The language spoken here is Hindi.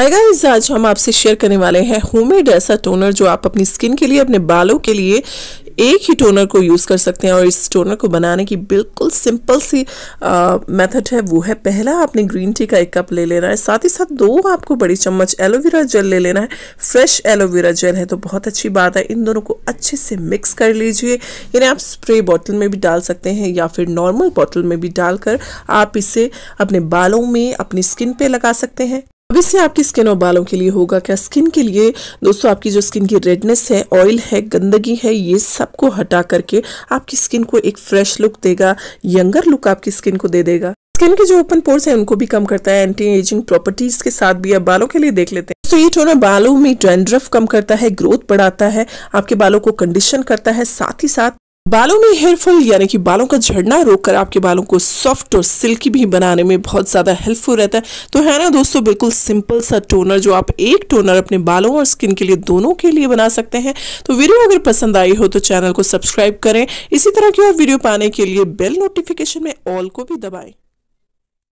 हाय गाइस आज हम आपसे शेयर करने वाले हैं होममेड ऐसा टोनर जो आप अपनी स्किन के लिए अपने बालों के लिए एक ही टोनर को यूज़ कर सकते हैं और इस टोनर को बनाने की बिल्कुल सिंपल सी मेथड है वो है पहला आपने ग्रीन टी का एक कप ले लेना है साथ ही साथ दो आपको बड़ी चम्मच एलोवेरा जेल ले लेना है फ्रेश एलोवेरा जेल है तो बहुत अच्छी बात है इन दोनों को अच्छे से मिक्स कर लीजिए यानी आप स्प्रे बॉटल में भी डाल सकते हैं या फिर नॉर्मल बॉटल में भी डालकर आप इसे अपने बालों में अपनी स्किन पर लगा सकते हैं अब इससे आपकी स्किन और बालों के लिए होगा क्या स्किन के लिए दोस्तों आपकी जो स्किन की रेडनेस है ऑयल है गंदगी है ये सबको हटा करके आपकी स्किन को एक फ्रेश लुक देगा यंगर लुक आपकी स्किन को दे देगा स्किन के जो ओपन पोर्स है उनको भी कम करता है एंटी एजिंग प्रॉपर्टीज के साथ भी आप बालों के लिए देख लेते हैं तो ये टोनर बालों में डैंड्रफ कम करता है ग्रोथ बढ़ाता है आपके बालों को कंडीशन करता है साथ ही साथ बालों में हेयरफॉल यानी कि बालों का झड़ना रोककर आपके बालों को सॉफ्ट और सिल्की भी बनाने में बहुत ज़्यादा हेल्पफुल रहता है तो है ना दोस्तों बिल्कुल सिंपल सा टोनर जो आप एक टोनर अपने बालों और स्किन के लिए दोनों के लिए बना सकते हैं तो वीडियो अगर पसंद आई हो तो चैनल को सब्सक्राइब करें इसी तरह की और वीडियो पाने के लिए बेल नोटिफिकेशन में ऑल को भी दबाएं